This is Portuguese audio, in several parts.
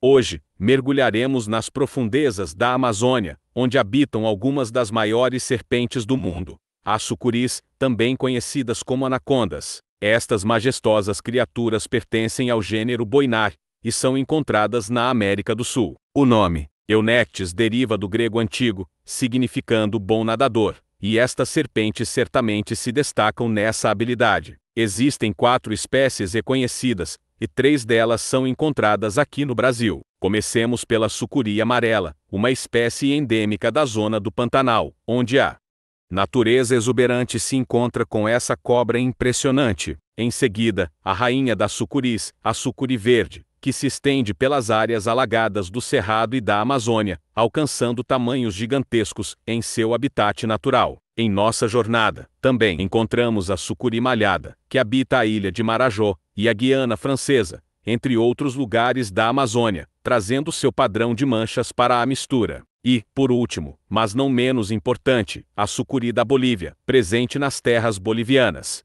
Hoje, mergulharemos nas profundezas da Amazônia, onde habitam algumas das maiores serpentes do mundo, as sucuris, também conhecidas como anacondas. Estas majestosas criaturas pertencem ao gênero Boinar e são encontradas na América do Sul. O nome Eunectes deriva do grego antigo, significando bom nadador, e estas serpentes certamente se destacam nessa habilidade. Existem quatro espécies reconhecidas, e três delas são encontradas aqui no Brasil. Comecemos pela sucuri amarela, uma espécie endêmica da zona do Pantanal, onde a natureza exuberante se encontra com essa cobra impressionante. Em seguida, a rainha das sucuris, a sucuri verde, que se estende pelas áreas alagadas do Cerrado e da Amazônia, alcançando tamanhos gigantescos em seu habitat natural. Em nossa jornada, também encontramos a sucuri malhada, que habita a ilha de Marajó, e a Guiana Francesa, entre outros lugares da Amazônia, trazendo seu padrão de manchas para a mistura. E, por último, mas não menos importante, a sucuri da Bolívia, presente nas terras bolivianas.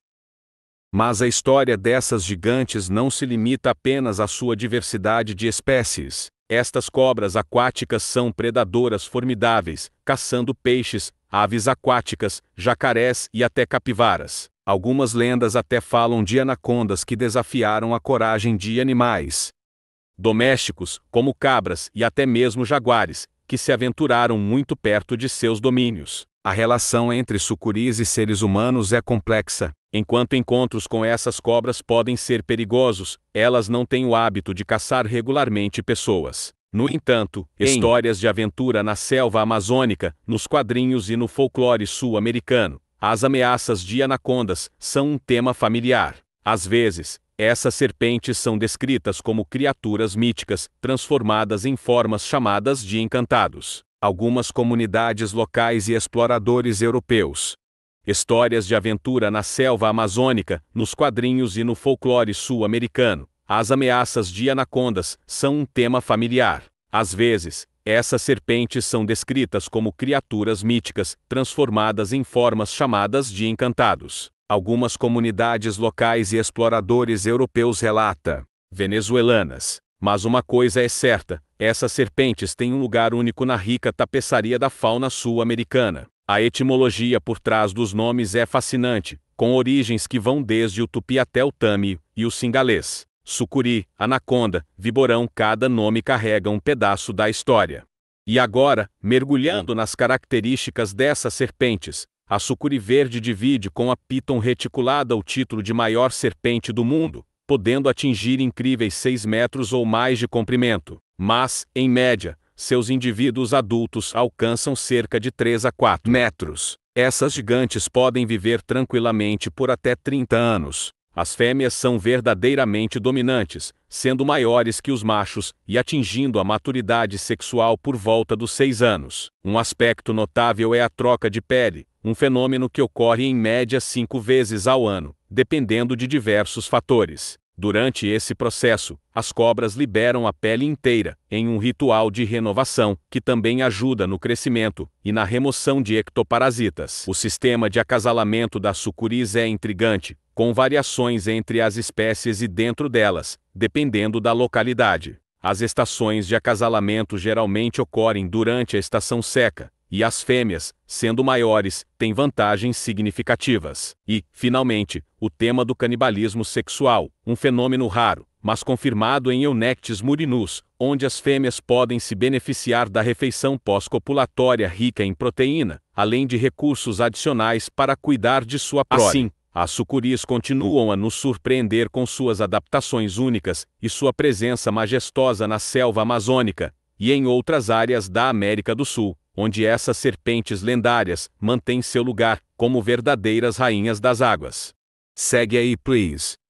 Mas a história dessas gigantes não se limita apenas à sua diversidade de espécies. Estas cobras aquáticas são predadoras formidáveis, caçando peixes, aves aquáticas, jacarés e até capivaras. Algumas lendas até falam de anacondas que desafiaram a coragem de animais domésticos, como cabras e até mesmo jaguares, que se aventuraram muito perto de seus domínios. A relação entre sucuris e seres humanos é complexa. Enquanto encontros com essas cobras podem ser perigosos, elas não têm o hábito de caçar regularmente pessoas. No entanto, em histórias de aventura na selva amazônica, nos quadrinhos e no folclore sul-americano, as ameaças de anacondas são um tema familiar. Às vezes, essas serpentes são descritas como criaturas míticas, transformadas em formas chamadas de encantados. Algumas comunidades locais e exploradores europeus. Histórias de aventura na selva amazônica, nos quadrinhos e no folclore sul-americano, as ameaças de anacondas são um tema familiar. Às vezes, essas serpentes são descritas como criaturas míticas, transformadas em formas chamadas de encantados. Algumas comunidades locais e exploradores europeus relata venezuelanas. Mas uma coisa é certa, essas serpentes têm um lugar único na rica tapeçaria da fauna sul-americana. A etimologia por trás dos nomes é fascinante, com origens que vão desde o tupi até o tami e o singalês. Sucuri, anaconda, viborão, cada nome carrega um pedaço da história. E agora, mergulhando nas características dessas serpentes, a sucuri verde divide com a piton reticulada o título de maior serpente do mundo, podendo atingir incríveis 6 metros ou mais de comprimento. Mas, em média, seus indivíduos adultos alcançam cerca de 3 a 4 metros. Essas gigantes podem viver tranquilamente por até 30 anos. As fêmeas são verdadeiramente dominantes, sendo maiores que os machos e atingindo a maturidade sexual por volta dos seis anos. Um aspecto notável é a troca de pele, um fenômeno que ocorre em média cinco vezes ao ano, dependendo de diversos fatores. Durante esse processo, as cobras liberam a pele inteira, em um ritual de renovação, que também ajuda no crescimento e na remoção de ectoparasitas. O sistema de acasalamento da sucuris é intrigante, com variações entre as espécies e dentro delas, dependendo da localidade. As estações de acasalamento geralmente ocorrem durante a estação seca, e as fêmeas, sendo maiores, têm vantagens significativas. E, finalmente, o tema do canibalismo sexual, um fenômeno raro, mas confirmado em Eunectis murinus, onde as fêmeas podem se beneficiar da refeição pós-copulatória rica em proteína, além de recursos adicionais para cuidar de sua prole. Assim, as sucuris continuam a nos surpreender com suas adaptações únicas e sua presença majestosa na selva amazônica e em outras áreas da América do Sul, onde essas serpentes lendárias mantêm seu lugar como verdadeiras rainhas das águas. Segue aí, please.